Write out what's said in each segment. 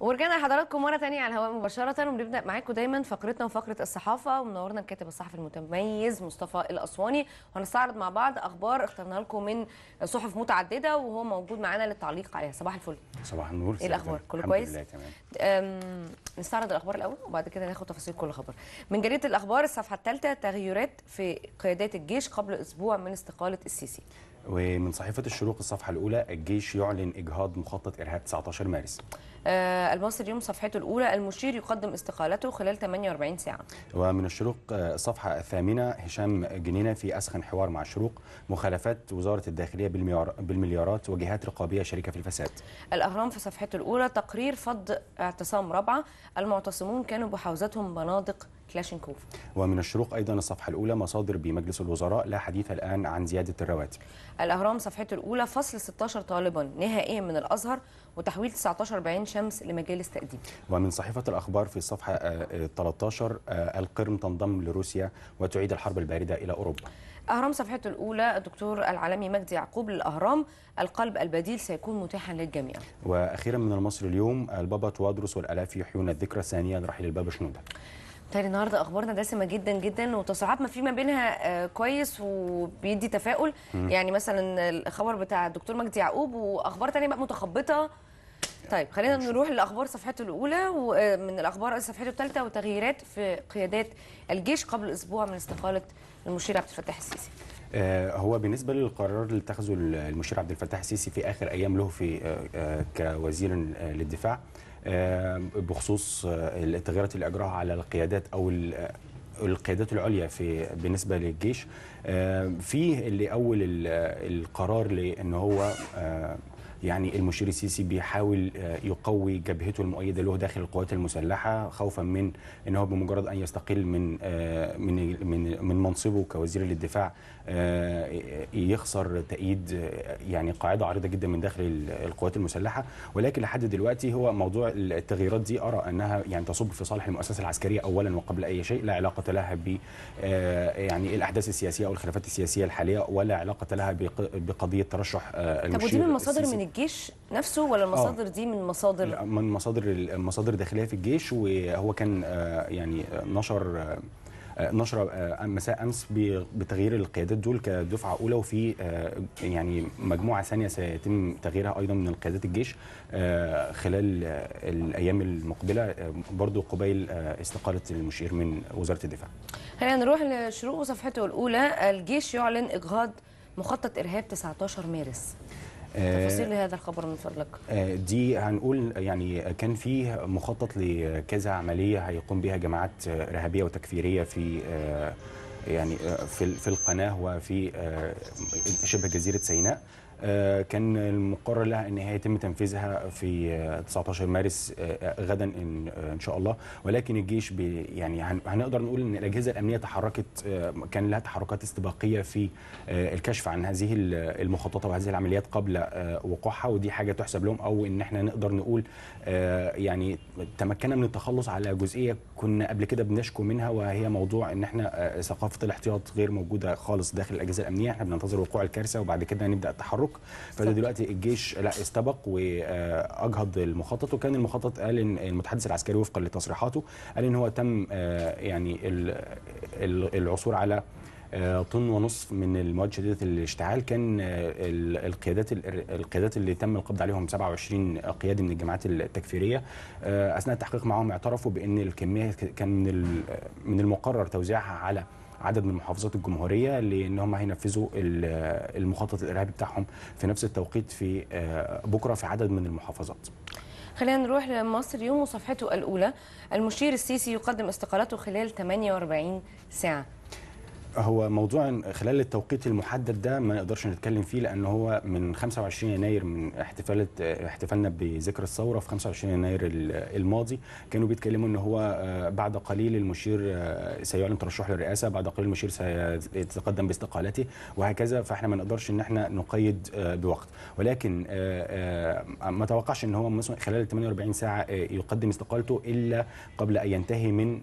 ورجعنا لحضراتكم مره ثانيه على الهواء مباشره وبنبدا معاكم دايما فقرتنا وفقره الصحافه ومنورنا الكاتب الصحفي المتميز مصطفى الاسواني وهنستعرض مع بعض اخبار اخترنا لكم من صحف متعدده وهو موجود معانا للتعليق عليها صباح الفل صباح النور ايه الاخبار كله كويس الحمد لله تمام نستعرض الاخبار الاول وبعد كده ناخد تفاصيل كل خبر من جريده الاخبار الصفحه الثالثه تغيرات في قيادات الجيش قبل اسبوع من استقاله السيسي ومن صحيفه الشروق الصفحه الاولى الجيش يعلن اجهاض مخطط ارهاب 19 مارس آه، المصري اليوم صفحته الأولى المشير يقدم استقالته خلال 48 ساعة ومن الشروق آه، صفحة الثامنة هشام جنينة في أسخن حوار مع الشروق مخالفات وزارة الداخلية بالمليارات وجهات رقابية شريكة في الفساد الأهرام في صفحته الأولى تقرير فض اعتصام رابعة المعتصمون كانوا بحوزتهم بنادق كلاشينكوف ومن الشروق أيضا الصفحة الأولى مصادر بمجلس الوزراء لا حديث الآن عن زيادة الرواتب الأهرام صفحته الأولى فصل 16 طالبا نهائيا من الأزهر وتحويل 19 بعين شمس لمجالس تقديم ومن صحيفة الأخبار في الصفحة 13 آه، آه، آه، القرم تنضم لروسيا وتعيد الحرب الباردة إلى أوروبا أهرام صفحته الأولى الدكتور العالمي مجدي يعقوب للأهرام القلب البديل سيكون متاحا للجميع وأخيرا من المصري اليوم البابا توادرس والألاف يحيون الذكرى الثانية لرحيل البابا شنودة تاني النهارده اخبارنا دسمه جدا جدا وتصاعد ما في ما بينها آه، كويس وبيدي تفاؤل مم. يعني مثلا الخبر بتاع الدكتور مجدي يعقوب واخبار ثانيه بقى متخبطه طيب خلينا نروح لاخبار صفحته الاولى ومن آه، الاخبار صفحته الثالثه وتغييرات في قيادات الجيش قبل اسبوع من استقاله المشير عبد الفتاح السيسي آه، هو بالنسبه للقرار اللي اتخذه المشير عبد الفتاح السيسي في اخر ايام له في كوزير للدفاع آه، بخصوص آه، التغييرات اللي اجراها على القيادات او آه، القيادات العليا في بالنسبه للجيش في اللي اول القرار لان هو يعني المشير السيسي بيحاول آه، يقوي جبهته المؤيده له داخل القوات المسلحه خوفا من ان هو بمجرد ان يستقل من آه، من من من منصبه كوزير للدفاع آه، يخسر تأييد يعني قاعده عريضه جدا من داخل القوات المسلحه ولكن لحد دلوقتي هو موضوع التغييرات دي ارى انها يعني تصب في صالح المؤسسه العسكريه اولا وقبل اي شيء لا علاقه لها ب يعني الاحداث السياسيه او الخلافات السياسيه الحاليه ولا علاقه لها بقضيه ترشح المشير طب ودي من مصادر من الجيش نفسه ولا آه. المصادر دي من مصادر من مصادر المصادر الداخليه في الجيش وهو كان آه، يعني آه، نشر نشرة مساء أمس بتغيير القيادات دول كدفعة أولى وفي يعني مجموعة ثانية سيتم تغييرها أيضا من القيادات الجيش خلال الأيام المقبلة برضو قبيل استقالة المشير من وزارة الدفاع خلينا نروح لشروق وصفحته الأولى الجيش يعلن إجهاض مخطط إرهاب 19 مارس تفاصيل هذا الخبر من فضلك آه، دي هنقول يعني كان فيه مخطط لكذا عمليه هيقوم بها جماعات ارهابيه وتكفيريه في آه، يعني آه، في القناه وفي شبه جزيره سيناء آه، كان المقرر لها ان هي يتم تنفيذها في 19 آه، مارس آه، غدا ان شاء الله ولكن الجيش يعني هنقدر نقول ان الاجهزه الامنيه تحركت كان لها تحركات استباقيه في الكشف عن هذه المخططه وهذه العمليات قبل وقوعها ودي حاجه تحسب لهم او ان احنا نقدر نقول يعني تمكنا من التخلص على جزئيه كنا قبل كده بنشكو منها وهي موضوع ان احنا ثقافه الاحتياط غير موجوده خالص داخل الاجهزه الامنيه احنا بننتظر وقوع الكارثه وبعد كده نبدا التحرك التحرك فده دلوقتي الجيش لا استبق واجهض المخطط وكان المخطط قال ان المتحدث العسكري وفقا لتصريحاته قال ان هو تم آه، يعني العثور على آه، طن ونصف من المواد شديده الاشتعال كان آه، القيادات القيادات اللي تم القبض عليهم 27 قيادي من الجماعات التكفيريه اثناء التحقيق معهم اعترفوا بان الكميه كان من من المقرر توزيعها على عدد من محافظات الجمهوريه لأنهم هينفذوا المخطط الارهابي بتاعهم في نفس التوقيت في آه، بكره في عدد من المحافظات. خلينا نروح لمصر يوم وصفحته الاولى المشير السيسي يقدم استقالته خلال 48 ساعه. هو موضوع خلال التوقيت المحدد ده ما نقدرش نتكلم فيه لان هو من 25 يناير من احتفالات احتفالنا بذكرى الثوره في 25 يناير الماضي كانوا بيتكلموا ان هو آه، بعد قليل المشير آه، سيعلن ترشحه للرئاسه بعد قليل المشير سيتقدم باستقالته وهكذا فاحنا ما نقدرش ان احنا نقيد آه، بوقت ولكن ما توقعش ان هو مثلا خلال 48 ساعه يقدم استقالته الا قبل ان ينتهي من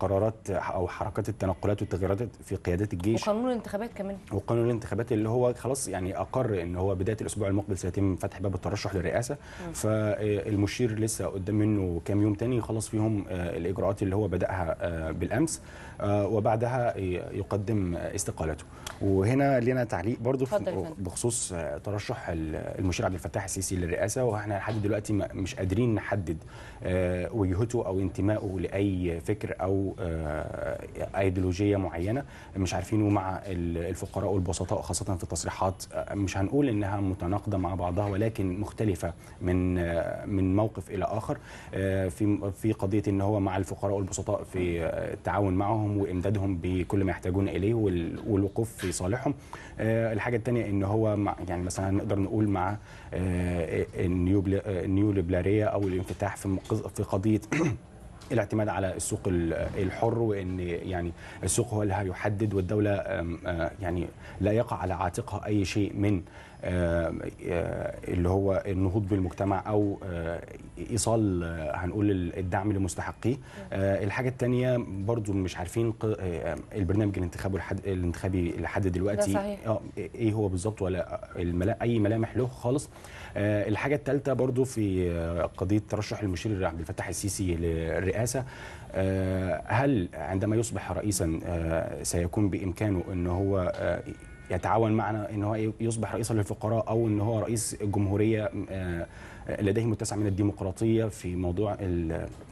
قرارات او حركات التنقلات والتغييرات في قياده قيادات الجيش وقانون الانتخابات كمان وقانون الانتخابات اللي هو خلاص يعني اقر ان هو بدايه الاسبوع المقبل سيتم فتح باب الترشح للرئاسه فالمشير آه، لسه قدام منه كام يوم تاني يخلص فيهم آه، الاجراءات اللي هو بداها آه، بالامس وبعدها يقدم استقالته وهنا لنا تعليق برضو بخصوص ترشح المشير عبد الفتاح السيسي للرئاسه واحنا لحد دلوقتي مش قادرين نحدد وجهته او انتمائه لاي فكر او ايديولوجيه معينه مش عارفين ومع الفقراء والبسطاء خاصة في التصريحات مش هنقول إنها متناقضة مع بعضها ولكن مختلفة من من موقف إلى آخر في في قضية إن هو مع الفقراء والبسطاء في التعاون معهم وإمدادهم بكل ما يحتاجون إليه والوقوف في صالحهم الحاجة الثانية إن هو يعني مثلا نقدر نقول مع النيو النيو أو الانفتاح في في قضية الاعتماد على السوق الحر وان يعني السوق هو اللي هيحدد والدوله يعني لا يقع على عاتقها اي شيء من اللي هو النهوض بالمجتمع او ايصال هنقول الدعم لمستحقيه الحاجه الثانيه برضو مش عارفين البرنامج الانتخابي الانتخابي لحد دلوقتي ده صحيح. آه، ايه هو بالظبط ولا اي ملامح له خالص آه، الحاجه الثالثه برضو في قضيه ترشح المشير عبد الفتاح السيسي للرئاسه آه، هل عندما يصبح رئيسا آه، سيكون بامكانه ان هو يتعاون معنا ان هو يصبح رئيسا للفقراء او ان هو رئيس جمهوريه لديه متسع من الديمقراطيه في موضوع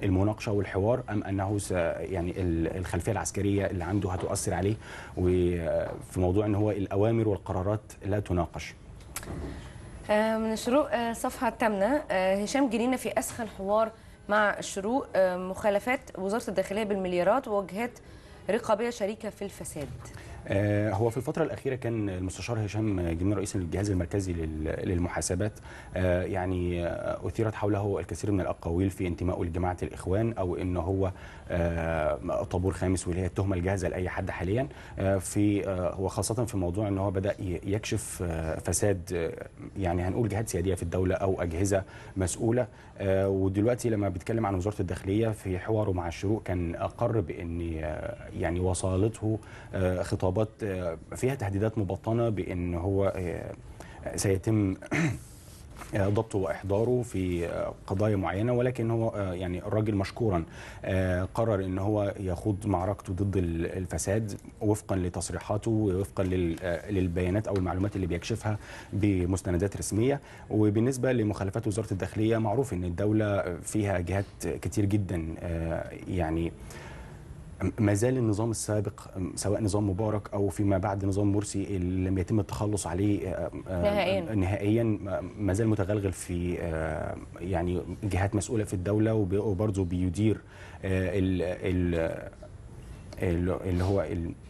المناقشه والحوار ام انه يعني الخلفيه العسكريه اللي عنده هتؤثر عليه وفي موضوع ان هو الاوامر والقرارات لا تناقش آه، من شروق آه، صفحة الثامنة آه، هشام جنينة في أسخن حوار مع الشروق مخالفات وزارة الداخلية بالمليارات ووجهات رقابية شريكة في الفساد آه، هو في الفترة الأخيرة كان المستشار هشام جميل رئيس الجهاز المركزي للمحاسبات آه، يعني أثيرت حوله الكثير من الأقاويل في انتمائه لجماعة الإخوان أو إن هو آه، طابور خامس واللي هي التهمة الجاهزة لأي حد حاليا في وخاصة في موضوع إن هو بدأ يكشف فساد يعني هنقول جهات سيادية في الدولة أو أجهزة مسؤولة آه، ودلوقتي لما بتكلم عن وزاره الداخليه في حواره مع الشروق كان اقر بان آه، يعني وصلته آه، خطابات فيها تهديدات مبطنه بان هو سيتم ضبطه واحضاره في قضايا معينه ولكن هو آه، يعني الراجل مشكورا آه، قرر ان هو يخوض معركته ضد الفساد وفقا لتصريحاته ووفقا آه، للبيانات او المعلومات اللي بيكشفها بمستندات رسميه وبالنسبه لمخالفات وزاره الداخليه معروف ان الدوله فيها جهات كتير جدا يعني ما زال النظام السابق سواء نظام مبارك او فيما بعد نظام مرسي اللي لم يتم التخلص عليه آه، آه، نهائيا نهائيا ما زال متغلغل في آه، يعني جهات مسؤوله في الدوله وبرضه بيدير اللي هو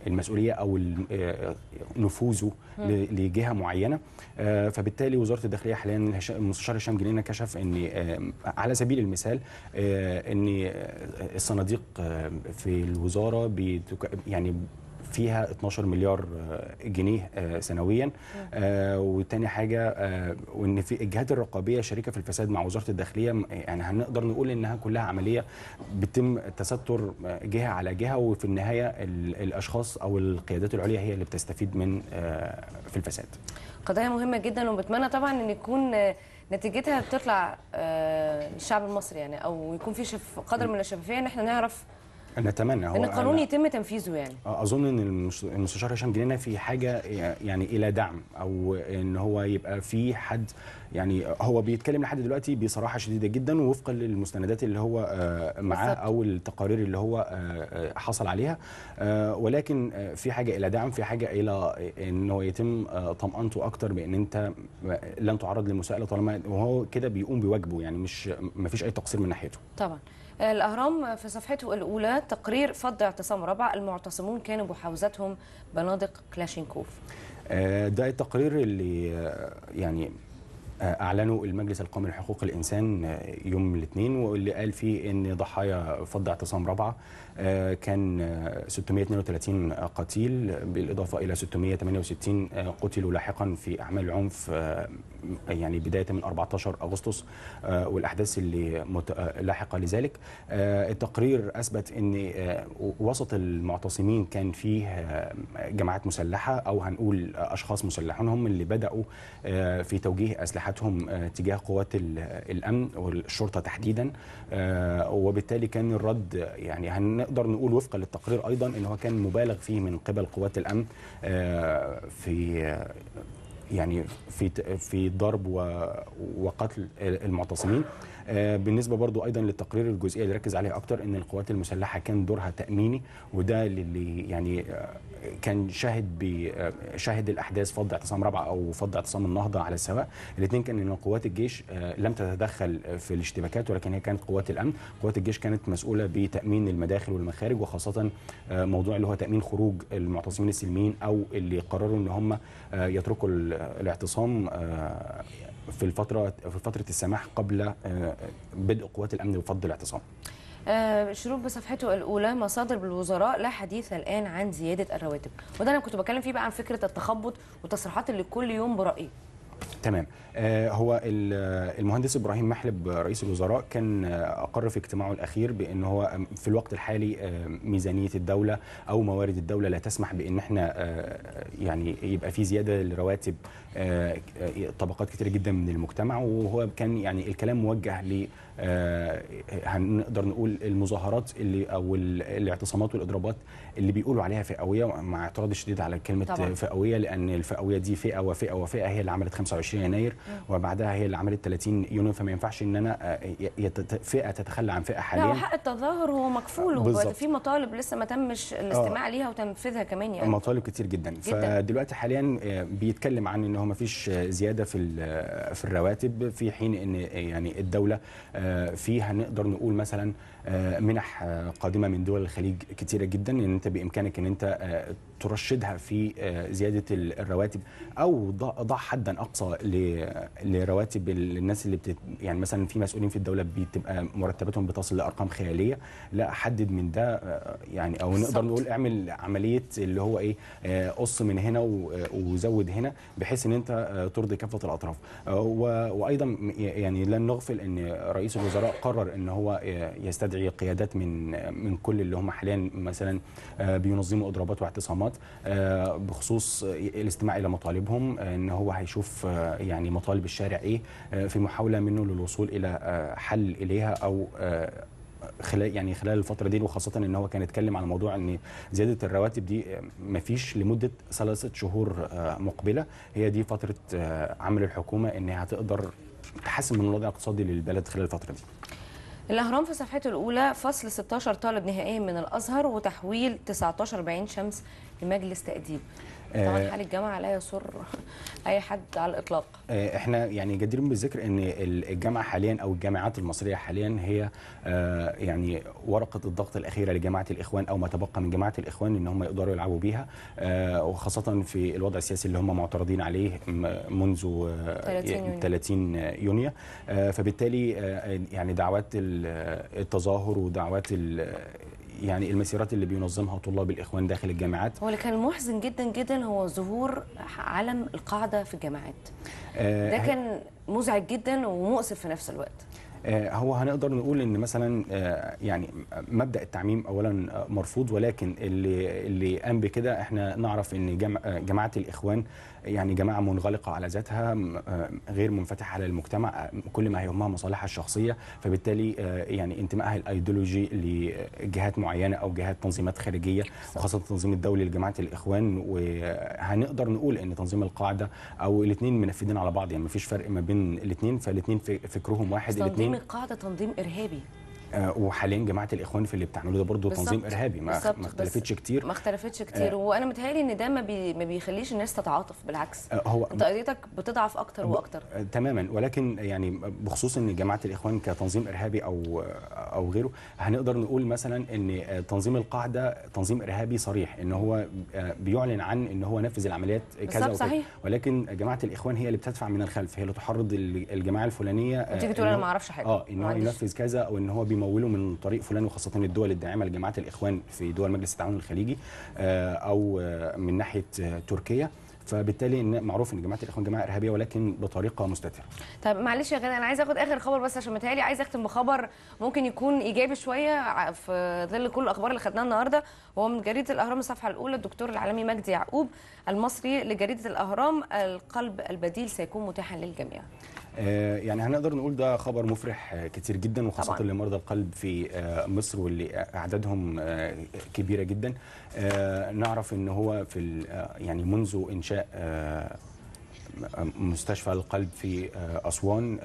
المسؤوليه او آه، نفوذه لجهه معينه آه، فبالتالي وزاره الداخليه حاليا المستشار هشام جنينه كشف ان آه، على سبيل المثال ان الصناديق في الوزاره يعني فيها 12 مليار آه، جنيه آه، سنويا آه، وتاني حاجه وان في الجهات الرقابيه شريكه في الفساد مع وزاره الداخليه يعني هنقدر نقول انها كلها عمليه بتم تستر جهه على جهه وفي النهايه الاشخاص او القيادات العليا هي اللي بتستفيد من في الفساد قضايا مهمه جدا وبتمنى طبعا ان يكون نتيجتها بتطلع الشعب المصري يعني او يكون في قدر من الشفافيه ان احنا نعرف نتمنى هو ان القانون يتم تنفيذه يعني آه، اظن ان المستشار هشام جنينه في حاجه يعني الى دعم او ان هو يبقى في حد يعني هو بيتكلم لحد دلوقتي بصراحه شديده جدا ووفقا للمستندات اللي هو آه، معاه او التقارير اللي هو آه، حصل عليها ولكن في حاجه الى دعم في حاجه الى ان هو يتم طمانته اكتر بان انت لن تعرض لمساءله طالما وهو كده بيقوم بواجبه يعني مش ما فيش اي تقصير من ناحيته طبعا الأهرام في صفحته الأولى تقرير فض اعتصام ربع المعتصمون كانوا بحوزتهم بنادق كلاشينكوف آه، ده التقرير اللي آه، يعني آه، اعلنه المجلس القومي لحقوق الانسان آه، يوم الاثنين واللي قال فيه ان ضحايا فض اعتصام رابعه آه، كان 632 قتيل بالاضافه الى 668 قتلوا لاحقا في اعمال العنف يعني بدايه من 14 اغسطس والاحداث اللي لاحقه لذلك التقرير اثبت ان وسط المعتصمين كان فيه جماعات مسلحه او هنقول اشخاص مسلحون هم اللي بداوا في توجيه اسلحه بتاعتهم آه، تجاه قوات الامن والشرطه تحديدا آه، وبالتالي كان الرد يعني هنقدر نقول وفقا للتقرير ايضا ان هو كان مبالغ فيه من قبل قوات الامن آه، في يعني في في ضرب وقتل المعتصمين آه، بالنسبه برضو ايضا للتقرير الجزئيه اللي ركز عليها اكتر ان القوات المسلحه كان دورها تاميني وده اللي يعني آه، كان شاهد آه، شاهد الاحداث فض اعتصام رابعه او فض اعتصام النهضه على السواء الاثنين كان ان قوات الجيش لم تتدخل في الاشتباكات ولكن هي كانت قوات الامن قوات الجيش كانت مسؤوله بتامين المداخل والمخارج وخاصه موضوع اللي هو تامين خروج المعتصمين السلميين او اللي قرروا ان هم يتركوا الاعتصام في الفتره في فتره السماح قبل آه، بدء قوات الامن وفض الاعتصام آه بصفحته الاولى مصادر بالوزراء لا حديث الان عن زياده الرواتب وده انا كنت بتكلم فيه بقى عن فكره التخبط وتصريحات اللي كل يوم برايه تمام آه، هو المهندس ابراهيم محلب رئيس الوزراء كان آه، اقر في اجتماعه الاخير بان هو آه، في الوقت الحالي ميزانيه الدوله او موارد الدوله لا تسمح بان احنا يعني يبقى في زياده لرواتب طبقات كثيره جدا من المجتمع وهو كان يعني الكلام موجه آه، هنقدر نقول المظاهرات اللي او الاعتصامات والاضرابات اللي بيقولوا عليها فئويه مع اعتراض شديد على كلمه طبعا. فئويه لان الفئويه دي فئه وفئه وفئه هي اللي عملت 25 يناير وبعدها هي اللي عملت 30 يونيو فما ينفعش ان انا آه، فئه تتخلى عن فئه حاليا لا حق التظاهر هو مكفول وفي مطالب لسه ما تمش الاستماع آه. ليها وتنفيذها كمان يعني مطالب كتير جدا, جداً. فدلوقتي حاليا آه، بيتكلم عن ان هو ما فيش زياده في في الرواتب في حين ان يعني الدوله آه، فيها نقدر نقول مثلا آه، منح آه، قادمه من دول الخليج كتيره جدا ان انت بامكانك ان انت ترشدها في آه، زياده الرواتب او ضع حدا اقصى لرواتب الناس اللي بتت يعني مثلا في مسؤولين في الدوله بتبقى مرتباتهم بتصل لارقام خياليه لا حدد من ده آه، يعني او بالزبط. نقدر نقول اعمل عمليه اللي هو ايه آه، قص من هنا وزود هنا بحيث ان انت ترضي كافه الاطراف وايضا يعني لن نغفل ان رئيس الوزراء قرر ان هو يستدعي قيادات من من كل اللي هم حاليا مثلا بينظموا اضرابات واعتصامات الحكومات آه، بخصوص الاستماع الى مطالبهم آه، ان هو هيشوف آه، يعني مطالب الشارع ايه في محاوله منه للوصول الى حل اليها او خلال يعني خلال الفتره دي وخاصه ان هو كان اتكلم على موضوع ان زياده الرواتب دي مفيش لمده ثلاثه شهور مقبله هي دي فتره عمل الحكومه انها هتقدر تحسن من الوضع الاقتصادي للبلد خلال الفتره دي الأهرام في صفحته الأولى فصل 16 طالب نهائيا من الأزهر وتحويل 19 بعين شمس لمجلس تأديب طبعا آه، حال الجامعه لا يسر اي حد على الاطلاق آه، احنا يعني جديرين بالذكر ان الجامعه حاليا او الجامعات المصريه حاليا هي آه، يعني ورقه الضغط الاخيره لجماعه الاخوان او ما تبقى من جماعه الاخوان ان هم يقدروا يلعبوا بيها وخاصه في الوضع السياسي اللي هم معترضين عليه منذ 30 يونيو فبالتالي يعني دعوات التظاهر ودعوات يعني المسيرات اللي بينظمها طلاب الاخوان داخل الجامعات هو اللي كان محزن جدا جدا هو ظهور علم القاعده في الجامعات آه، ده كان مزعج جدا ومؤسف في نفس الوقت آه، هو هنقدر نقول ان مثلا آه، يعني مبدا التعميم اولا مرفوض ولكن اللي اللي قام بكده احنا نعرف ان جماعه الاخوان يعني جماعه منغلقه على ذاتها آه، غير منفتحه على المجتمع آه، كل ما يهمها مصالحها الشخصيه فبالتالي آه، يعني انتمائها الايديولوجي لجهات معينه او جهات تنظيمات خارجيه وخاصه التنظيم الدولي لجماعه الاخوان وهنقدر نقول ان تنظيم القاعده او الاثنين منفذين على بعض يعني مفيش فرق ما بين الاثنين فالاثنين فكرهم واحد الاثنين تنظيم القاعده تنظيم ارهابي آه، وحاليا جماعه الاخوان في اللي بتعمله ده برضه تنظيم ارهابي ما, ما اختلفتش كتير ما اختلفتش كتير آه وانا متهيألي ان ده ما, بي ما بيخليش الناس تتعاطف بالعكس آه هو قضيتك بتضعف اكتر واكتر آه تماما ولكن يعني بخصوص ان جماعه الاخوان كتنظيم ارهابي او او غيره هنقدر نقول مثلا ان تنظيم القاعده تنظيم ارهابي صريح ان هو آه، بيعلن عن ان هو نفذ العمليات كذا وكذا ولكن جماعه الاخوان هي اللي بتدفع من الخلف هي اللي تحرض الجماعه الفلانيه آه، تيجي تقول انا ما اعرفش حاجه اه ان هو ينفذ كذا او ان هو بيم يمولوا من طريق فلان وخاصه الدول الداعمه لجماعات الاخوان في دول مجلس التعاون الخليجي آه، او آه، من ناحيه آه، تركيا فبالتالي إن معروف ان جماعه الاخوان جماعه ارهابيه ولكن بطريقه مستتره. طيب معلش يا غني انا عايز اخد اخر خبر بس عشان متهيألي عايز اختم بخبر ممكن يكون ايجابي شويه في ظل كل الاخبار اللي خدناها النهارده وهو من جريده الاهرام الصفحه الاولى الدكتور العالمي مجدي يعقوب المصري لجريده الاهرام القلب البديل سيكون متاحا للجميع. آه، يعني هنقدر نقول ده خبر مفرح آه، كتير جدا وخاصه طبعا. لمرضى القلب في آه، مصر واللي اعدادهم كبيره جدا نعرف ان هو في يعني منذ انشاء مستشفى القلب في اسوان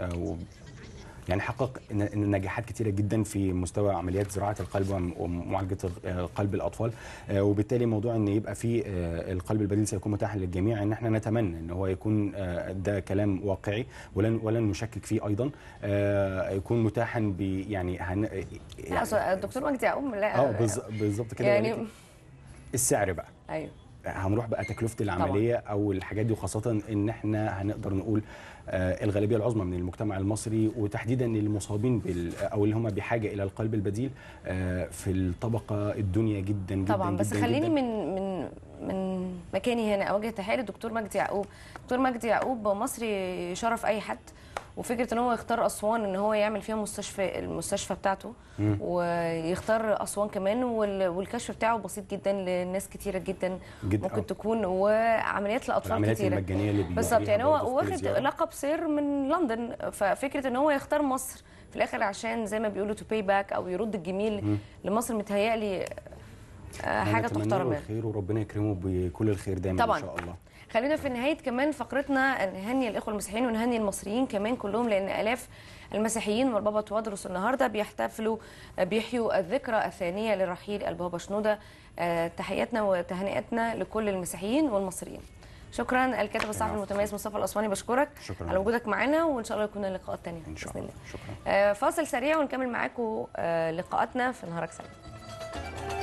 يعني حقق نجاحات كتيره جدا في مستوى عمليات زراعه القلب ومعالجه قلب الاطفال آه، وبالتالي موضوع ان يبقى في آه، القلب البديل سيكون متاح للجميع ان احنا نتمنى ان هو يكون آه، ده كلام واقعي ولن ولن نشكك فيه ايضا يكون متاحا ب يعني هن... يعني دكتور مجدي لا اه بالظبط كده يعني السعر بقى ايوه هنروح بقى تكلفه العمليه طبعا. او الحاجات دي وخاصه ان احنا هنقدر نقول آه، الغالبيه العظمى من المجتمع المصري وتحديدا المصابين بال او اللي هم بحاجه الى القلب البديل آه، في الطبقه الدنيا جدا جدا طبعا جداً بس جداً خليني جداً من من من مكاني هنا اوجه تحيه للدكتور مجدي يعقوب دكتور مجدي يعقوب مصري شرف اي حد وفكره ان هو يختار اسوان ان هو يعمل فيها مستشفى المستشفى بتاعته مم. ويختار اسوان كمان والكشف بتاعه بسيط جدا لناس كتيره جدا جد ممكن أو. آه. تكون وعمليات الاطفال العمليات كتيره المجانيه اللي بالظبط يعني هو واخد لقب سير من لندن ففكره ان هو يختار مصر في الاخر عشان زي ما بيقولوا تو باي باك او يرد الجميل مم. لمصر متهيألي أه، حاجه تحترم يعني الخير وربنا يكرمه بكل الخير دايما طبعا. ان شاء الله خلينا في نهايه كمان فقرتنا نهني الاخوه المسيحيين ونهني المصريين كمان كلهم لان الاف المسيحيين والبابا توادرس النهارده بيحتفلوا بيحيوا الذكرى الثانيه لرحيل البابا شنوده أه، تحياتنا وتهنئتنا لكل المسيحيين والمصريين شكرا الكاتب الصحفي المتميز مصطفى الاسواني بشكرك شكرا على وجودك معانا وان شاء الله يكون لقاءات ثانيه ان شاء الله باذن الله شكرا أه، فاصل سريع ونكمل معاكم لقاءاتنا في نهارك سعيد